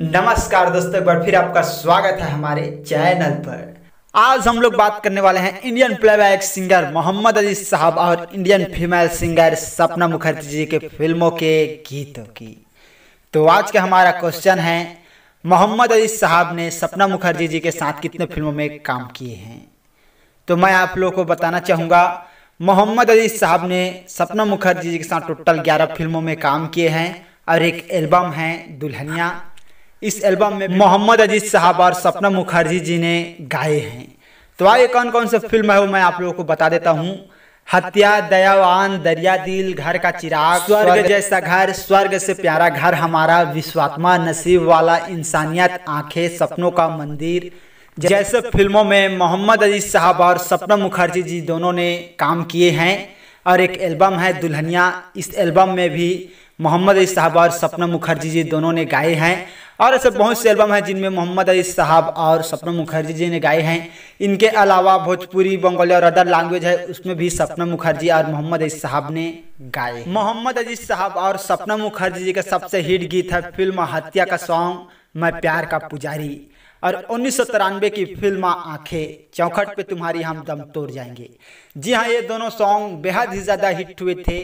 नमस्कार दोस्तों एक बार फिर आपका स्वागत है हमारे चैनल पर आज हम लोग बात करने वाले हैं Indian playback singer Mohammed Aziz साहब और इंडियन फीमेल सिंगर सपना मुखर्जी जी के फिल्मों के गीतों की तो आज का हमारा क्वेश्चन है मोहम्मद अजीज साहब ने सपना मुखर्जी जी के साथ कितने फिल्मों में काम किए हैं तो मैं आप लोगों को बताना चाहूंगा मोहम्मद अजीज साहब ने सपना मुखर्जी जी के साथ टोटल ग्यारह फिल्मों में काम किए हैं और एक एल्बम है दुल्हनिया इस एल्बम में मोहम्मद अजीज साहब और सपना मुखर्जी जी ने गाए हैं तो आइए कौन कौन सा फिल्म है वो मैं आप लोगों को बता देता हूँ हत्या दयावान दरिया दिल घर का चिराग स्वर्ग जैसा घर स्वर्ग से प्यारा घर हमारा विश्वात्मा नसीब वाला इंसानियत आंखें सपनों का मंदिर जैसे फिल्मों में मोहम्मद अजीज साहब और सपना मुखर्जी जी दोनों ने काम किए हैं और एक एल्बम है दुल्हनिया इस एल्बम में भी मोहम्मद अजीज साहब और सपना मुखर्जी जी दोनों ने गाए हैं और ऐसे बहुत से एल्बम हैं जिनमें मोहम्मद अली साहब और सपना मुखर्जी जी ने गाए हैं इनके अलावा भोजपुरी बंगाली और अदर लैंग्वेज है उसमें भी सपना मुखर्जी और मोहम्मद अली साहब ने गाए मोहम्मद अजीज साहब और सपना मुखर्जी जी का सबसे हिट गीत है फिल्म हत्या का सॉन्ग मैं प्यार का पुजारी और उन्नीस की फिल्म आंखें चौखट पे तुम्हारी हम दम तोड़ जाएंगे जी हाँ ये दोनों सॉन्ग बेहद ही ज़्यादा हिट हुए थे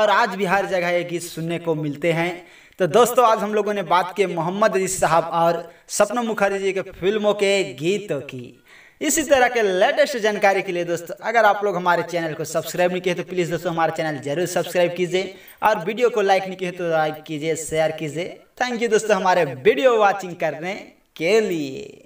और आज भी हर जगह ये गीत सुनने को मिलते हैं तो दोस्तों आज हम लोगों ने बात की मोहम्मद अजीज साहब और सपना मुखर्जी जी के फिल्मों के गीतों की इसी तरह के लेटेस्ट जानकारी के लिए दोस्तों अगर आप लोग हमारे चैनल को सब्सक्राइब नहीं किए तो प्लीज़ दोस्तों हमारे चैनल जरूर सब्सक्राइब कीजिए और वीडियो को लाइक नहीं किए तो लाइक कीजिए शेयर कीजिए थैंक यू दोस्तों हमारे वीडियो वॉचिंग करने के लिए